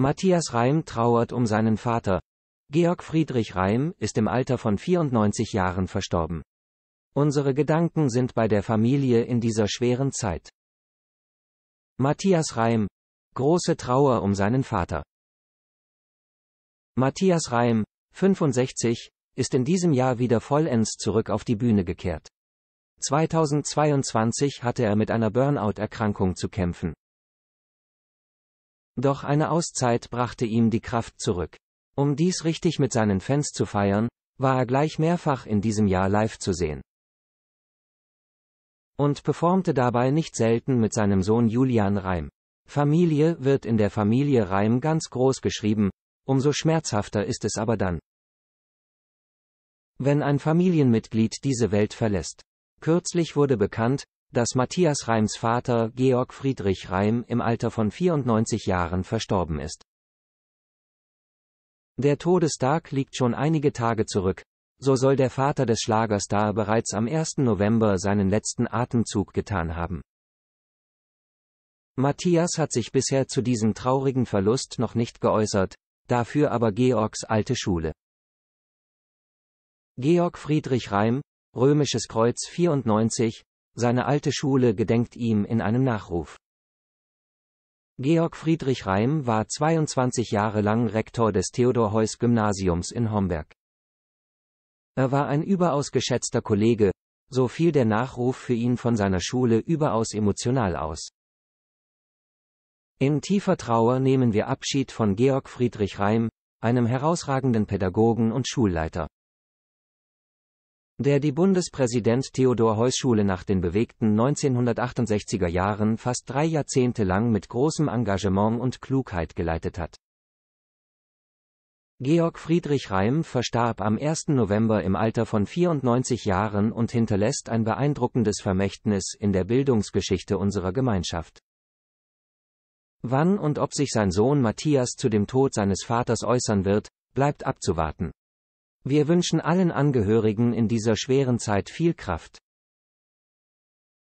Matthias Reim trauert um seinen Vater. Georg Friedrich Reim ist im Alter von 94 Jahren verstorben. Unsere Gedanken sind bei der Familie in dieser schweren Zeit. Matthias Reim. Große Trauer um seinen Vater. Matthias Reim, 65, ist in diesem Jahr wieder vollends zurück auf die Bühne gekehrt. 2022 hatte er mit einer Burnout-Erkrankung zu kämpfen. Doch eine Auszeit brachte ihm die Kraft zurück. Um dies richtig mit seinen Fans zu feiern, war er gleich mehrfach in diesem Jahr live zu sehen. Und performte dabei nicht selten mit seinem Sohn Julian Reim. Familie wird in der Familie Reim ganz groß geschrieben, umso schmerzhafter ist es aber dann. Wenn ein Familienmitglied diese Welt verlässt. Kürzlich wurde bekannt, dass Matthias Reims Vater Georg Friedrich Reim im Alter von 94 Jahren verstorben ist. Der Todestag liegt schon einige Tage zurück, so soll der Vater des Schlagerstar bereits am 1. November seinen letzten Atemzug getan haben. Matthias hat sich bisher zu diesem traurigen Verlust noch nicht geäußert, dafür aber Georgs alte Schule. Georg Friedrich Reim, Römisches Kreuz 94, seine alte Schule gedenkt ihm in einem Nachruf. Georg Friedrich Reim war 22 Jahre lang Rektor des Theodor-Heuss-Gymnasiums in Homberg. Er war ein überaus geschätzter Kollege, so fiel der Nachruf für ihn von seiner Schule überaus emotional aus. In tiefer Trauer nehmen wir Abschied von Georg Friedrich Reim, einem herausragenden Pädagogen und Schulleiter der die Bundespräsident Theodor Heuss-Schule nach den bewegten 1968er Jahren fast drei Jahrzehnte lang mit großem Engagement und Klugheit geleitet hat. Georg Friedrich Reim verstarb am 1. November im Alter von 94 Jahren und hinterlässt ein beeindruckendes Vermächtnis in der Bildungsgeschichte unserer Gemeinschaft. Wann und ob sich sein Sohn Matthias zu dem Tod seines Vaters äußern wird, bleibt abzuwarten. Wir wünschen allen Angehörigen in dieser schweren Zeit viel Kraft.